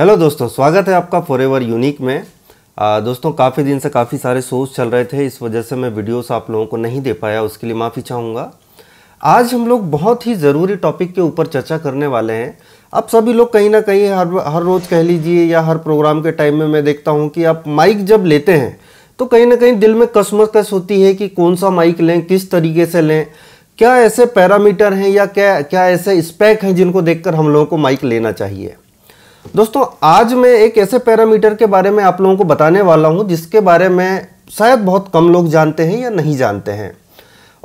hello दोस्तों स्वागत है आपका फॉर यूनिक में आ, दोस्तों काफ़ी दिन से काफ़ी सारे शोज चल रहे थे इस वजह से मैं वीडियोस आप लोगों को नहीं दे पाया उसके लिए माफ़ी चाहूँगा आज हम लोग बहुत ही ज़रूरी टॉपिक के ऊपर चर्चा करने वाले हैं अब सभी लोग कहीं ना कहीं हर हर रोज़ कह लीजिए या हर प्रोग्राम के टाइम में मैं देखता हूँ कि आप माइक जब लेते हैं तो कहीं ना कहीं दिल में कस होती है कि कौन सा माइक लें किस तरीके से लें क्या ऐसे पैरामीटर हैं या क्या क्या ऐसे स्पैक हैं जिनको देखकर हम लोगों को माइक लेना चाहिए दोस्तों आज मैं एक ऐसे पैरामीटर के बारे में आप लोगों को बताने वाला हूं जिसके बारे में शायद बहुत कम लोग जानते हैं या नहीं जानते हैं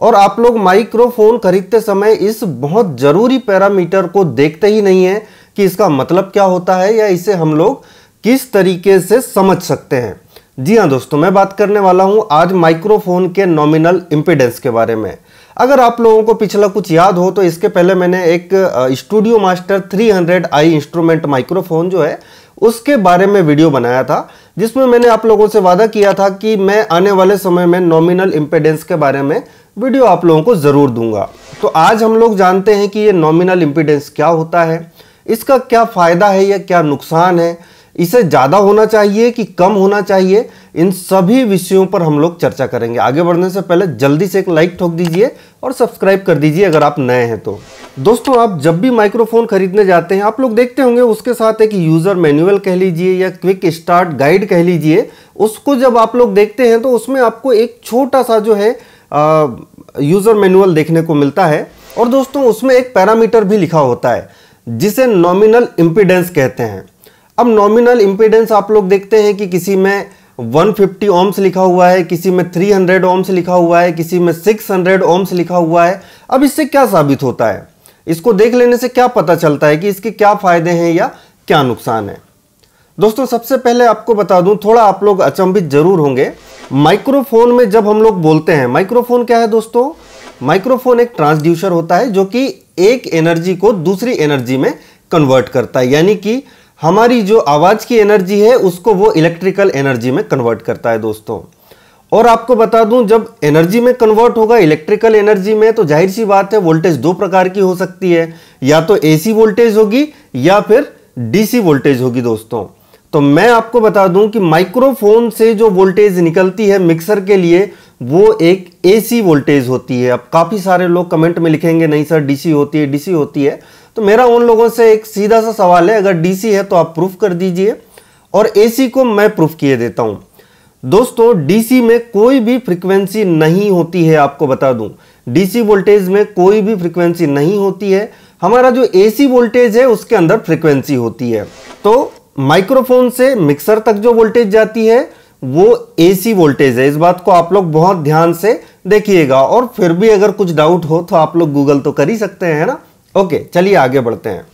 और आप लोग माइक्रोफोन खरीदते समय इस बहुत ज़रूरी पैरामीटर को देखते ही नहीं है कि इसका मतलब क्या होता है या इसे हम लोग किस तरीके से समझ सकते हैं जी हाँ दोस्तों मैं बात करने वाला हूँ आज माइक्रोफोन के नॉमिनल इम्पिडेंस के बारे में अगर आप लोगों को पिछला कुछ याद हो तो इसके पहले मैंने एक studio master 300 I instrument microphone जो है उसके बारे में वीडियो बनाया था जिसमें मैंने आप लोगों से वादा किया था कि मैं आने वाले समय में नॉमिनल इम्पेडेंस के बारे में वीडियो आप लोगों को ज़रूर दूंगा तो आज हम लोग जानते हैं कि ये नॉमिनल इम्पेडेंस क्या होता है इसका क्या फ़ायदा है या क्या नुकसान है इसे ज़्यादा होना चाहिए कि कम होना चाहिए इन सभी विषयों पर हम लोग चर्चा करेंगे आगे बढ़ने से पहले जल्दी से एक लाइक ठोक दीजिए और सब्सक्राइब कर दीजिए अगर आप नए हैं तो दोस्तों आप जब भी माइक्रोफोन खरीदने जाते हैं आप लोग देखते होंगे उसके साथ एक यूज़र मैनुअल कह लीजिए या क्विक स्टार्ट गाइड कह लीजिए उसको जब आप लोग देखते हैं तो उसमें आपको एक छोटा सा जो है यूज़र मैनुअल देखने को मिलता है और दोस्तों उसमें एक पैरामीटर भी लिखा होता है जिसे नॉमिनल इम्पिडेंस कहते हैं अब नॉमिनल इम्पीडेंस आप लोग देखते हैं कि किसी में 150 फिफ्टी ओम्स लिखा हुआ है किसी में 300 हंड्रेड ओम्स लिखा हुआ है किसी में 600 हंड्रेड ओम्स लिखा हुआ है अब इससे क्या साबित होता है इसको देख लेने से क्या पता चलता है कि इसके क्या फ़ायदे हैं या क्या नुकसान है दोस्तों सबसे पहले आपको बता दूं थोड़ा आप लोग अचंभित जरूर होंगे माइक्रोफोन में जब हम लोग बोलते हैं माइक्रोफोन क्या है दोस्तों माइक्रोफोन एक ट्रांसड्यूसर होता है जो कि एक एनर्जी को दूसरी एनर्जी में कन्वर्ट करता है यानी कि हमारी जो आवाज़ की एनर्जी है उसको वो इलेक्ट्रिकल एनर्जी में कन्वर्ट करता है दोस्तों और आपको बता दूं जब एनर्जी में कन्वर्ट होगा इलेक्ट्रिकल एनर्जी में तो जाहिर सी बात है वोल्टेज दो प्रकार की हो सकती है या तो एसी वोल्टेज होगी या फिर डीसी वोल्टेज होगी दोस्तों तो मैं आपको बता दूं कि माइक्रोफोन से जो वोल्टेज निकलती है मिक्सर के लिए वो एक एसी वोल्टेज होती है अब काफ़ी सारे लोग कमेंट में लिखेंगे नहीं सर डीसी होती है डीसी होती है तो मेरा उन लोगों से एक सीधा सा सवाल है अगर डीसी है तो आप प्रूफ कर दीजिए और एसी को मैं प्रूफ किए देता हूँ दोस्तों डीसी में कोई भी फ्रीक्वेंसी नहीं होती है आपको बता दूं डीसी वोल्टेज में कोई भी फ्रीक्वेंसी नहीं होती है हमारा जो एसी वोल्टेज है उसके अंदर फ्रीक्वेंसी होती है तो माइक्रोफोन से मिक्सर तक जो वोल्टेज जाती है वो एसी वोल्टेज है इस बात को आप लोग बहुत ध्यान से देखिएगा और फिर भी अगर कुछ डाउट हो तो आप लोग गूगल तो कर ही सकते हैं ना ओके चलिए आगे बढ़ते हैं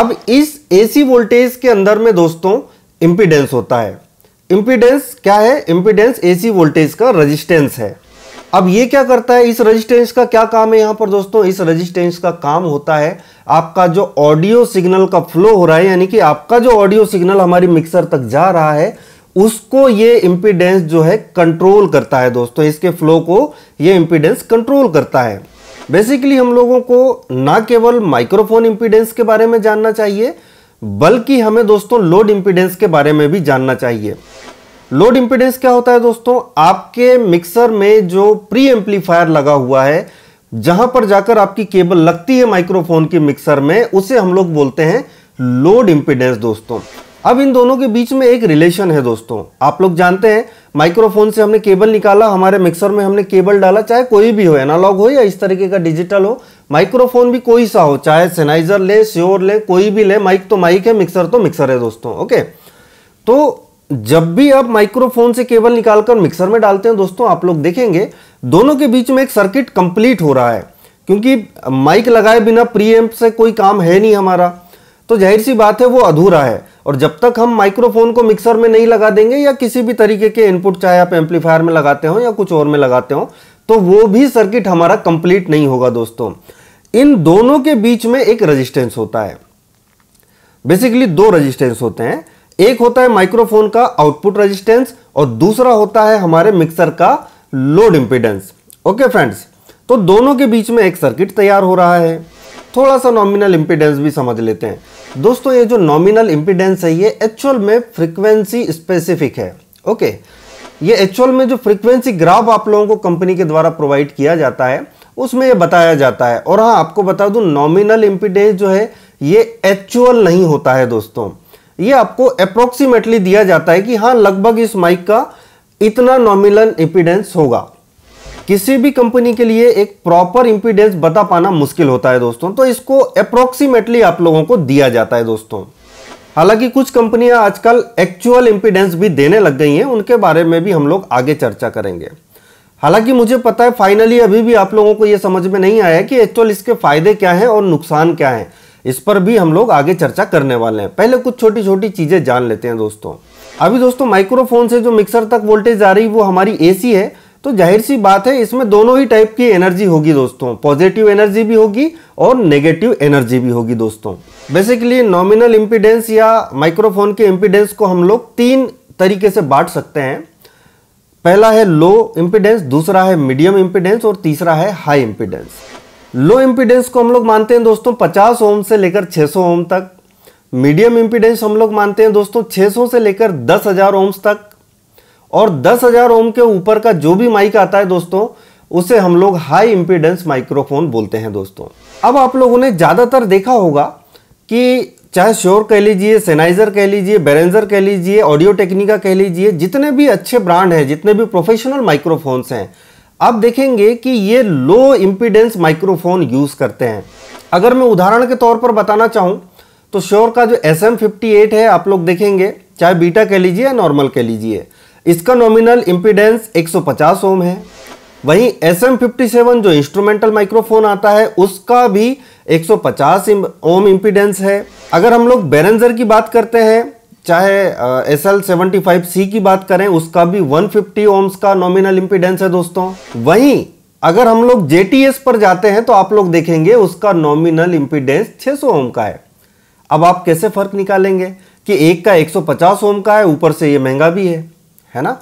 अब इस एसी वोल्टेज के अंदर में दोस्तों इंपीडेंस होता है इंपीडेंस क्या है इंपीडेंस एसी वोल्टेज का रजिस्टेंस है अब ये क्या करता है इस रजिस्टेंस का क्या काम है यहां पर दोस्तों इस रजिस्टेंस का काम होता है आपका जो ऑडियो सिग्नल का फ्लो हो रहा है यानी कि आपका जो ऑडियो सिग्नल हमारी मिक्सर तक जा रहा है उसको ये इंपीडेंस जो है कंट्रोल करता है दोस्तों इसके फ्लो को ये इंपीडेंस कंट्रोल करता है बेसिकली हम लोगों को ना केवल माइक्रोफोन इंपीडेंस के बारे में जानना चाहिए बल्कि हमें दोस्तों लोड इंपीडेंस के बारे में भी जानना चाहिए लोड इंपीडेंस क्या होता है दोस्तों आपके मिक्सर में जो प्री एम्पलीफायर लगा हुआ है जहां पर जाकर आपकी केबल लगती है माइक्रोफोन के मिक्सर में उसे हम लोग बोलते हैं लोड इंपीडेंस दोस्तों अब इन दोनों के बीच में एक रिलेशन है दोस्तों आप लोग जानते हैं माइक्रोफोन से हमने केबल निकाला हमारे मिक्सर में हमने केबल डाला चाहे कोई भी हो एनालॉग हो या इस तरीके का डिजिटल हो माइक्रोफोन भी कोई सा हो चाहे सेनाइजर ले श्योर ले कोई भी ले माइक तो माइक है मिक्सर तो मिक्सर है दोस्तों ओके तो जब भी आप माइक्रोफोन से केबल निकालकर मिक्सर में डालते हैं दोस्तों आप लोग देखेंगे दोनों के बीच में एक सर्किट कंप्लीट हो रहा है क्योंकि माइक लगाए बिना प्री से कोई काम है नहीं हमारा तो जाहिर सी बात है वो अधूरा है और जब तक हम माइक्रोफोन को मिक्सर में नहीं लगा देंगे या किसी भी तरीके के इनपुट चाहे आप एम्पलीफायर में लगाते हो या कुछ और में लगाते हो तो वो भी सर्किट हमारा कंप्लीट नहीं होगा दोस्तों इन दोनों के बीच में एक रजिस्टेंस होता है बेसिकली दो रजिस्टेंस होते हैं एक होता है माइक्रोफोन का आउटपुट रजिस्टेंस और दूसरा होता है हमारे मिक्सर का लोड इंपीडेंस ओके फ्रेंड्स तो दोनों के बीच में एक सर्किट तैयार हो रहा है थोड़ा सा नॉमिनल इम्पिडेंस भी समझ लेते हैं दोस्तों ये जो नॉमिनल इम्पिडेंस है ये एक्चुअल में फ्रिक्वेंसी स्पेसिफिक है ओके ये एक्चुअल में जो फ्रिक्वेंसी ग्राफ आप लोगों को कंपनी के द्वारा प्रोवाइड किया जाता है उसमें ये बताया जाता है और हाँ आपको बता दूं नॉमिनल इम्पिडेंस जो है ये एक्चुअल नहीं होता है दोस्तों ये आपको अप्रोक्सीमेटली दिया जाता है कि हाँ लगभग इस माइक का इतना नॉमिनल इम्पिडेंस होगा किसी भी कंपनी के लिए एक प्रॉपर इंपीडेंस बता पाना मुश्किल होता है दोस्तों तो इसको अप्रोक्सीमेटली आप लोगों को दिया जाता है दोस्तों हालांकि कुछ कंपनियां आजकल एक्चुअल इंपीडेंस भी देने लग गई हैं उनके बारे में भी हम लोग आगे चर्चा करेंगे हालांकि मुझे पता है फाइनली अभी भी आप लोगों को यह समझ में नहीं आया कि एक्चुअल इसके फायदे क्या हैं और नुकसान क्या हैं इस पर भी हम लोग आगे चर्चा करने वाले हैं पहले कुछ छोटी छोटी चीज़ें जान लेते हैं दोस्तों अभी दोस्तों माइक्रोफोन से जो मिक्सर तक वोल्टेज आ रही वो हमारी एसी है तो जाहिर सी बात है इसमें दोनों ही टाइप की एनर्जी होगी दोस्तों पॉजिटिव एनर्जी भी होगी और नेगेटिव एनर्जी भी होगी दोस्तों बेसिकली नॉमिनल इम्पिडेंस या माइक्रोफोन के इम्पिडेंस को हम लोग तीन तरीके से बांट सकते हैं पहला है लो इम्पिडेंस दूसरा है मीडियम इम्पिडेंस और तीसरा है हाई इम्पिडेंस लो इम्पिडेंस को हम लोग मानते हैं दोस्तों 50 ओम से लेकर 600 ओम तक मीडियम इम्पिडेंस हम लोग मानते हैं दोस्तों 600 से लेकर 10000 ओम्स तक और 10,000 ओम के ऊपर का जो भी माइक आता है दोस्तों उसे हम लोग हाई इंपीडेंस माइक्रोफोन बोलते हैं दोस्तों अब आप लोगों ने ज़्यादातर देखा होगा कि चाहे श्योर कह लीजिए सेनाइजर कह लीजिए बेरेंजर कह लीजिए ऑडियो टेक्निका कह लीजिए जितने भी अच्छे ब्रांड हैं जितने भी प्रोफेशनल माइक्रोफोन्स हैं आप देखेंगे कि ये लो इम्पीडेंस माइक्रोफोन यूज़ करते हैं अगर मैं उदाहरण के तौर पर बताना चाहूँ तो श्योर का जो एस एम फिफ्टी एट है आप लोग देखेंगे चाहे बीटा कह लीजिए या नॉर्मल कह लीजिए इसका नॉमिनल इम्पीडेंस 150 ओम है वहीं एस एम जो इंस्ट्रूमेंटल माइक्रोफोन आता है उसका भी 150 ओम इम्पीडेंस है अगर हम लोग बेरेंजर की बात करते हैं चाहे एस एल फाइव सी की बात करें उसका भी 150 ओम्स का नॉमिनल इम्पीडेंस है दोस्तों वहीं अगर हम लोग जे पर जाते हैं तो आप लोग देखेंगे उसका नॉमिनल इम्पीडेंस छः ओम का है अब आप कैसे फर्क निकालेंगे कि एक का 150 ओम का है ऊपर से ये महंगा भी है है ना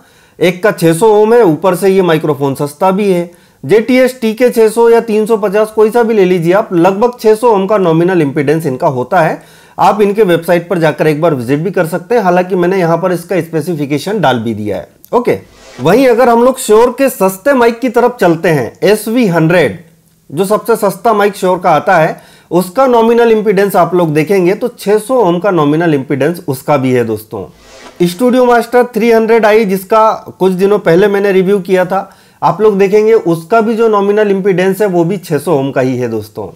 एक का 600 ओम है ऊपर से ये माइक्रोफोन सस्ता भी है जे टी एस टी के 600 या 350 कोई सा भी ले लीजिए आप लगभग 600 ओम का नॉमिनल इंपीडेंस इनका होता है आप इनके वेबसाइट पर जाकर एक बार विजिट भी कर सकते हैं हालांकि मैंने यहाँ पर इसका स्पेसिफिकेशन डाल भी दिया है ओके वहीं अगर हम लोग श्योर के सस्ते माइक की तरफ चलते हैं एस वी हंड्रेड जो सबसे सस्ता माइक श्योर का आता है उसका नॉमिनल इंपीडेंस आप लोग देखेंगे तो 600 ओम का नॉमिनल इंपीडेंस उसका भी है दोस्तों स्टूडियो मास्टर 300 आई जिसका कुछ दिनों पहले मैंने रिव्यू किया था आप लोग देखेंगे उसका भी जो नॉमिनल इम्पीडेंस है वो भी 600 ओम का ही है दोस्तों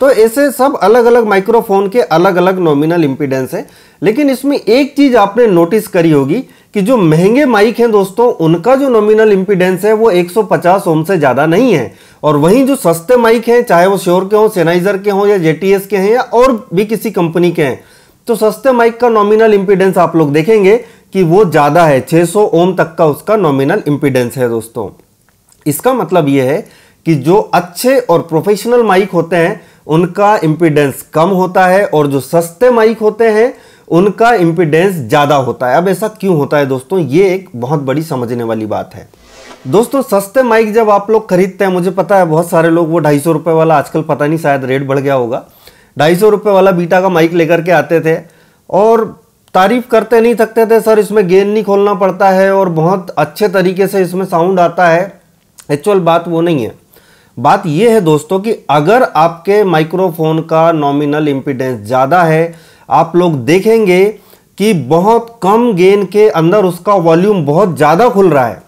तो ऐसे सब अलग अलग माइक्रोफोन के अलग अलग नॉमिनल इम्पीडेंस है लेकिन इसमें एक चीज आपने नोटिस करी होगी कि जो महंगे माइक हैं दोस्तों उनका जो नॉमिनल इम्पीडेंस है वो 150 ओम से ज़्यादा नहीं है और वहीं जो सस्ते माइक हैं चाहे वो श्योर के हों सेनाइजर के हों या जेटीएस के हैं या और भी किसी कंपनी के हैं तो सस्ते माइक का नॉमिनल इम्पीडेंस आप लोग देखेंगे कि वो ज़्यादा है 600 ओम तक का उसका नॉमिनल इम्पीडेंस है दोस्तों इसका मतलब ये है कि जो अच्छे और प्रोफेशनल माइक होते हैं उनका इम्पीडेंस कम होता है और जो सस्ते माइक होते हैं उनका इम्पीडेंस ज़्यादा होता है अब ऐसा क्यों होता है दोस्तों ये एक बहुत बड़ी समझने वाली बात है दोस्तों सस्ते माइक जब आप लोग खरीदते हैं मुझे पता है बहुत सारे लोग वो ढाई सौ रुपये वाला आजकल पता नहीं शायद रेट बढ़ गया होगा ढाई सौ रुपये वाला बीटा का माइक लेकर के आते थे और तारीफ करते नहीं थकते थे सर इसमें गेन नहीं खोलना पड़ता है और बहुत अच्छे तरीके से इसमें साउंड आता है एक्चुअल बात वो नहीं है बात यह है दोस्तों कि अगर आपके माइक्रोफोन का नॉमिनल इम्पिडेंस ज़्यादा है आप लोग देखेंगे कि बहुत कम गेन के अंदर उसका वॉल्यूम बहुत ज़्यादा खुल रहा है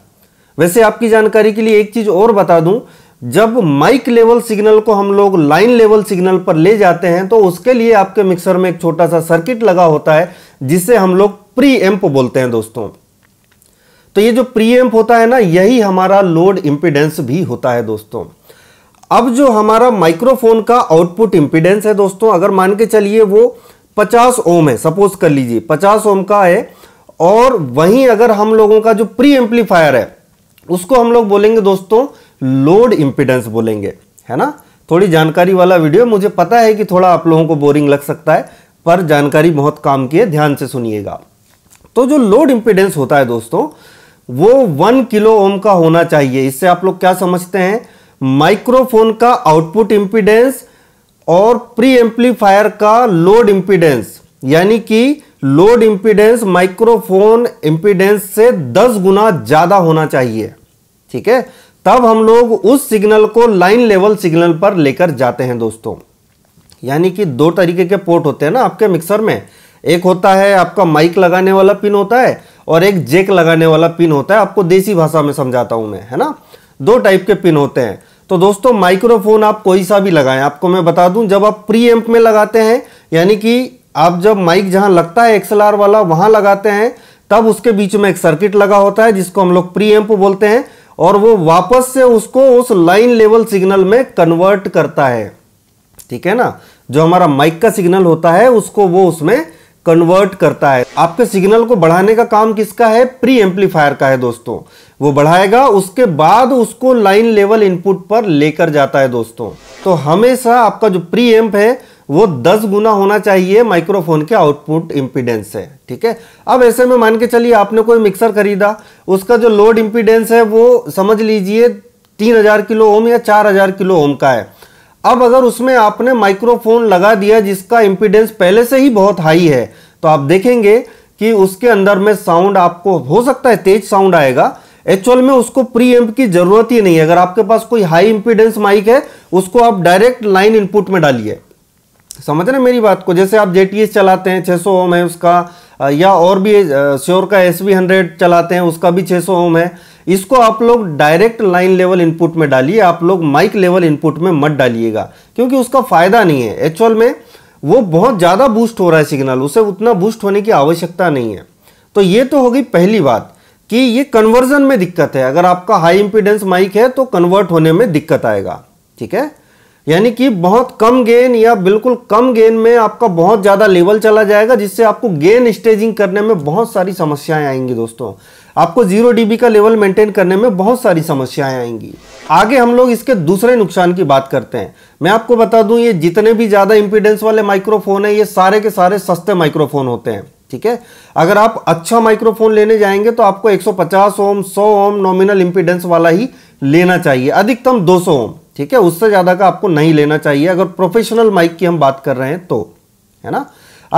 वैसे आपकी जानकारी के लिए एक चीज़ और बता दूं जब माइक लेवल सिग्नल को हम लोग लाइन लेवल सिग्नल पर ले जाते हैं तो उसके लिए आपके मिक्सर में एक छोटा सा सर्किट लगा होता है जिसे हम लोग प्री एम्प बोलते हैं दोस्तों तो ये जो प्री एम्प होता है ना यही हमारा लोड इंपीडेंस भी होता है दोस्तों अब जो हमारा माइक्रोफोन का आउटपुट इंपीडेंस है दोस्तों अगर मान के चलिए वो 50 ओम है सपोज कर लीजिए 50 ओम का है और वहीं अगर हम लोगों का जो प्री एम्पलीफायर है उसको हम लोग बोलेंगे दोस्तों लोड इम्पिडेंस बोलेंगे है ना थोड़ी जानकारी वाला वीडियो मुझे पता है कि थोड़ा आप लोगों को बोरिंग लग सकता है पर जानकारी बहुत काम की है ध्यान से सुनिएगा तो जो लोड इम्पिडेंस होता है दोस्तों वो वन किलो ओम का होना चाहिए इससे आप लोग क्या समझते हैं माइक्रोफोन का आउटपुट इम्पिडेंस और प्री एम्पलीफायर का लोड इम्पिडेंस यानी कि लोड इम्पिडेंस माइक्रोफोन इम्पिडेंस से 10 गुना ज़्यादा होना चाहिए ठीक है तब हम लोग उस सिग्नल को लाइन लेवल सिग्नल पर लेकर जाते हैं दोस्तों यानी कि दो तरीके के पोर्ट होते हैं ना आपके मिक्सर में एक होता है आपका माइक लगाने वाला पिन होता है और एक जेक लगाने वाला पिन होता है आपको देसी भाषा में समझाता हूं मैं है ना दो टाइप के पिन होते हैं तो दोस्तों माइक्रोफोन आप कोई सा भी लगाएं आपको मैं बता दूं जब आप प्री एम्प में लगाते हैं यानी कि आप जब माइक जहां लगता है एक्सएलआर वाला वहां लगाते हैं तब उसके बीच में एक सर्किट लगा होता है जिसको हम लोग प्री एम्प बोलते हैं और वो वापस से उसको उस लाइन लेवल सिग्नल में कन्वर्ट करता है ठीक है ना जो हमारा माइक का सिग्नल होता है उसको वो उसमें कन्वर्ट करता है आपके सिग्नल को बढ़ाने का काम किसका है प्री एम्पलीफायर का है दोस्तों वो बढ़ाएगा उसके बाद उसको लाइन लेवल इनपुट पर लेकर जाता है दोस्तों तो हमेशा आपका जो प्री एम्प है वो 10 गुना होना चाहिए माइक्रोफोन के आउटपुट इम्पीडेंस से ठीक है अब ऐसे में मान के चलिए आपने कोई मिक्सर खरीदा उसका जो लोड इम्पीडेंस है वो समझ लीजिए 3000 किलो ओम या 4000 किलो ओम का है अब अगर उसमें आपने माइक्रोफोन लगा दिया जिसका इम्पीडेंस पहले से ही बहुत हाई है तो आप देखेंगे कि उसके अंदर में साउंड आपको हो सकता है तेज साउंड आएगा एक्चुअल में उसको प्री एम्प की जरूरत ही नहीं है अगर आपके पास कोई हाई इंपीडेंस माइक है उसको आप डायरेक्ट लाइन इनपुट में डालिए समझ रहे मेरी बात को जैसे आप जे चलाते हैं 600 ओम है उसका या और भी श्योर का एस वी हंड्रेड चलाते हैं उसका भी 600 ओम है इसको आप लोग डायरेक्ट लाइन लेवल इनपुट में डालिए आप लोग माइक लेवल इनपुट में मत डालिएगा क्योंकि उसका फ़ायदा नहीं है एक्चुअल में वो बहुत ज़्यादा बूस्ट हो रहा है सिग्नल उसे उतना बूस्ट होने की आवश्यकता नहीं है तो ये तो होगी पहली बात कि ये कन्वर्जन में दिक्कत है अगर आपका हाई इंपीडेंस माइक है तो कन्वर्ट होने में दिक्कत आएगा ठीक है यानी कि बहुत कम गेन या बिल्कुल कम गेन में आपका बहुत ज़्यादा लेवल चला जाएगा जिससे आपको गेन स्टेजिंग करने में बहुत सारी समस्याएं आएंगी दोस्तों आपको zero D B level maintain करने में बहुत सारी समस्याएं आएंगी आगे हम लोग इसके दूसरे नुकसान की बात करते हैं मैं आपको बता दूं ये जितने भी ज़्यादा इंपीडेंस वाले माइक्रोफोन है ये सारे के सारे सस्ते माइक्रोफोन होते हैं ठीक है अगर आप अच्छा माइक्रोफोन लेने जाएंगे तो आपको एक ओम सौ ओम नॉमिनल इंपीडेंस वाला ही लेना चाहिए अधिकतम दो ओम ठीक है उससे ज़्यादा का आपको नहीं लेना चाहिए अगर प्रोफेशनल माइक की हम बात कर रहे हैं तो है ना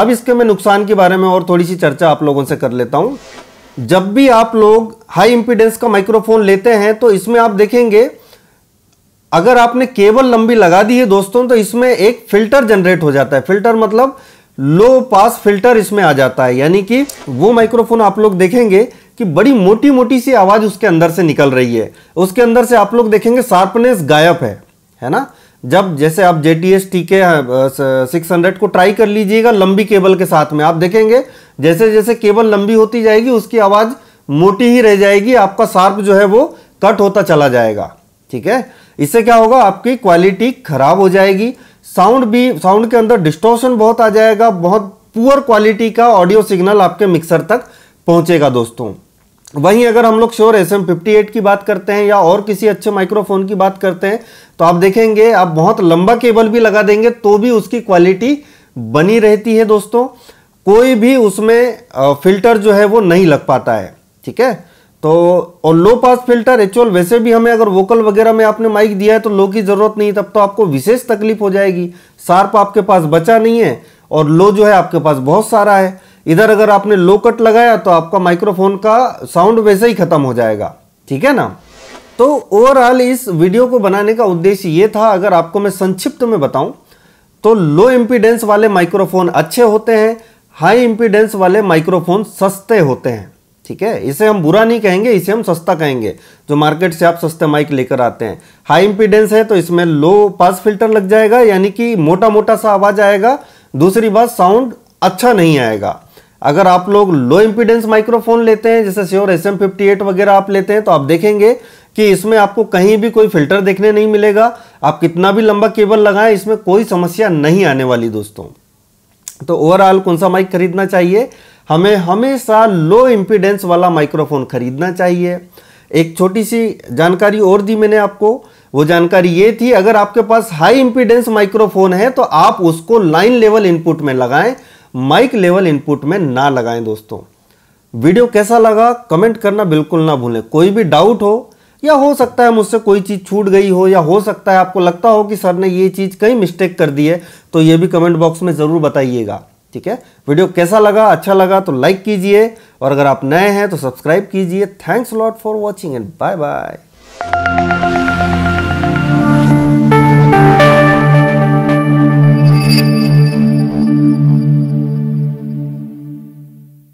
अब इसके मैं नुकसान के बारे में और थोड़ी सी चर्चा आप लोगों से कर लेता हूं जब भी आप लोग हाई इंपीडेंस का माइक्रोफोन लेते हैं तो इसमें आप देखेंगे अगर आपने केबल लंबी लगा दी है दोस्तों तो इसमें एक फिल्टर जनरेट हो जाता है फिल्टर मतलब लो पास फिल्टर इसमें आ जाता है यानी कि वो माइक्रोफोन आप लोग देखेंगे कि बड़ी मोटी मोटी सी आवाज उसके अंदर से निकल रही है उसके अंदर से आप लोग देखेंगे शार्पनेस गायब है है ना जब जैसे आप जे टी एस टी के सिक्स हंड्रेड को ट्राई कर लीजिएगा लंबी केबल के साथ में आप देखेंगे जैसे जैसे केबल लंबी होती जाएगी उसकी आवाज़ मोटी ही रह जाएगी आपका शार्प जो है वो कट होता चला जाएगा ठीक है इससे क्या होगा आपकी क्वालिटी खराब हो जाएगी साउंड भी साउंड के अंदर डिस्टोशन बहुत आ जाएगा बहुत पुअर क्वालिटी का ऑडियो सिग्नल आपके मिक्सर तक पहुंचेगा दोस्तों वहीं अगर हम लोग Shure S M fifty eight की बात करते हैं या और किसी अच्छे माइक्रोफोन की बात करते हैं तो आप देखेंगे आप बहुत लंबा केबल भी लगा देंगे तो भी उसकी क्वालिटी बनी रहती है दोस्तों कोई भी उसमें फिल्टर जो है वो नहीं लग पाता है ठीक है तो और लो पास फिल्टर एक्चुअल वैसे भी हमें अगर वोकल वगैरह में आपने माइक दिया है तो लो की ज़रूरत नहीं तब तो आपको विशेष तकलीफ हो जाएगी सार्प आपके पास बचा नहीं है और लो जो है आपके पास बहुत सारा है इधर अगर आपने लो कट लगाया तो आपका माइक्रोफोन का साउंड वैसे ही खत्म हो जाएगा ठीक है ना तो ओवरऑल इस वीडियो को बनाने का उद्देश्य ये था अगर आपको मैं संक्षिप्त में बताऊं तो लो इम्पीडेंस वाले माइक्रोफोन अच्छे होते हैं हाई इम्पीडेंस वाले माइक्रोफोन सस्ते होते हैं ठीक है इसे हम बुरा नहीं कहेंगे इसे हम सस्ता कहेंगे जो मार्केट से आप सस्ते माइक लेकर आते हैं हाई इम्पीडेंस है तो इसमें लो पास फिल्टर लग जाएगा यानी कि मोटा मोटा सा आवाज आएगा दूसरी बात साउंड अच्छा नहीं आएगा अगर आप लोग लो इम्पीडेंस माइक्रोफोन लेते हैं जैसे श्योर एस एम वगैरह आप लेते हैं तो आप देखेंगे कि इसमें आपको कहीं भी कोई फिल्टर देखने नहीं मिलेगा आप कितना भी लंबा केबल लगाएं इसमें कोई समस्या नहीं आने वाली दोस्तों तो ओवरऑल कौन सा माइक खरीदना चाहिए हमें हमेशा लो इम्पीडेंस वाला माइक्रोफोन खरीदना चाहिए एक छोटी सी जानकारी और दी मैंने आपको वो जानकारी ये थी अगर आपके पास हाई इम्पीडेंस माइक्रोफोन है तो आप उसको लाइन लेवल इनपुट में लगाएं माइक लेवल इनपुट में ना लगाएं दोस्तों वीडियो कैसा लगा कमेंट करना बिल्कुल ना भूलें कोई भी डाउट हो या हो सकता है मुझसे कोई चीज़ छूट गई हो या हो सकता है आपको लगता हो कि सर ने ये चीज़ कहीं मिस्टेक कर दी है तो ये भी कमेंट बॉक्स में ज़रूर बताइएगा ठीक है वीडियो कैसा लगा अच्छा लगा तो लाइक कीजिए और अगर आप नए हैं तो सब्सक्राइब कीजिए thanks lot for watching and bye bye